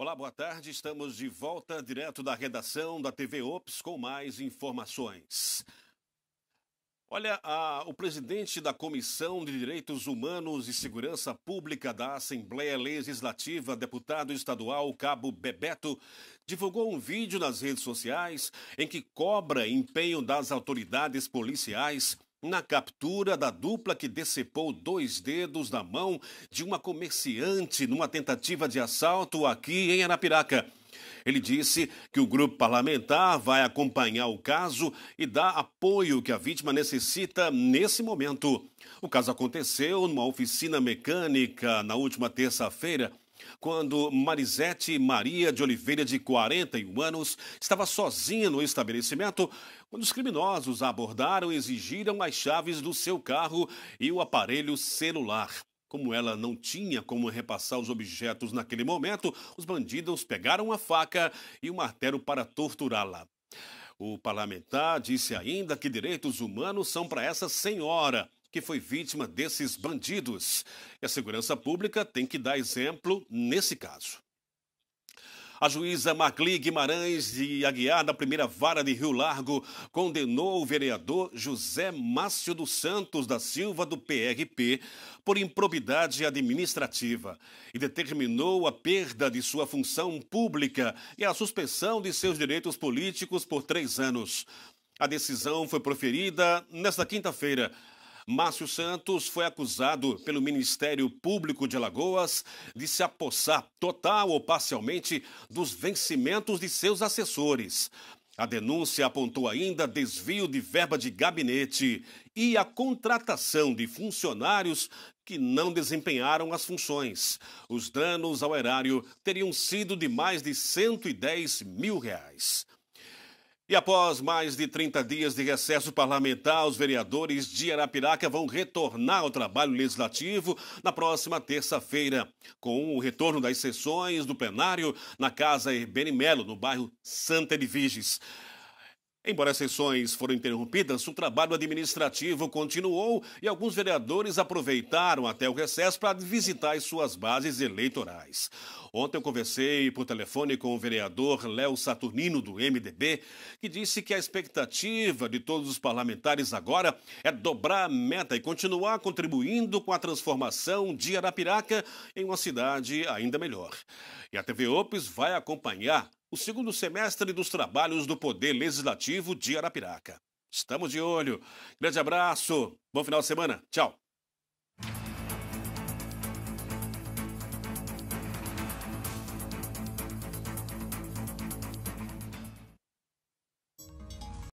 Olá, boa tarde. Estamos de volta direto da redação da TV Ops com mais informações. Olha, a, o presidente da Comissão de Direitos Humanos e Segurança Pública da Assembleia Legislativa, deputado estadual Cabo Bebeto, divulgou um vídeo nas redes sociais em que cobra empenho das autoridades policiais na captura da dupla que decepou dois dedos da mão de uma comerciante numa tentativa de assalto aqui em Arapiraca. Ele disse que o grupo parlamentar vai acompanhar o caso e dar apoio que a vítima necessita nesse momento. O caso aconteceu numa oficina mecânica na última terça-feira quando Marisete Maria de Oliveira, de 41 anos, estava sozinha no estabelecimento quando os criminosos a abordaram e exigiram as chaves do seu carro e o aparelho celular. Como ela não tinha como repassar os objetos naquele momento, os bandidos pegaram a faca e o um martelo para torturá-la. O parlamentar disse ainda que direitos humanos são para essa senhora que foi vítima desses bandidos. E a segurança pública tem que dar exemplo nesse caso. A juíza Marli Guimarães de Aguiar, da primeira vara de Rio Largo, condenou o vereador José Márcio dos Santos da Silva, do PRP, por improbidade administrativa e determinou a perda de sua função pública e a suspensão de seus direitos políticos por três anos. A decisão foi proferida nesta quinta-feira Márcio Santos foi acusado pelo Ministério Público de Alagoas de se apossar total ou parcialmente dos vencimentos de seus assessores. A denúncia apontou ainda desvio de verba de gabinete e a contratação de funcionários que não desempenharam as funções. Os danos ao erário teriam sido de mais de 110 mil reais. E após mais de 30 dias de recesso parlamentar, os vereadores de Arapiraca vão retornar ao trabalho legislativo na próxima terça-feira, com o retorno das sessões do plenário na Casa Herbene Melo, no bairro Santa Edviges. Embora as sessões foram interrompidas, o trabalho administrativo continuou e alguns vereadores aproveitaram até o recesso para visitar as suas bases eleitorais. Ontem eu conversei por telefone com o vereador Léo Saturnino, do MDB, que disse que a expectativa de todos os parlamentares agora é dobrar a meta e continuar contribuindo com a transformação de Arapiraca em uma cidade ainda melhor. E a TV Opes vai acompanhar o segundo semestre dos trabalhos do Poder Legislativo de Arapiraca. Estamos de olho. Grande abraço, bom final de semana. Tchau.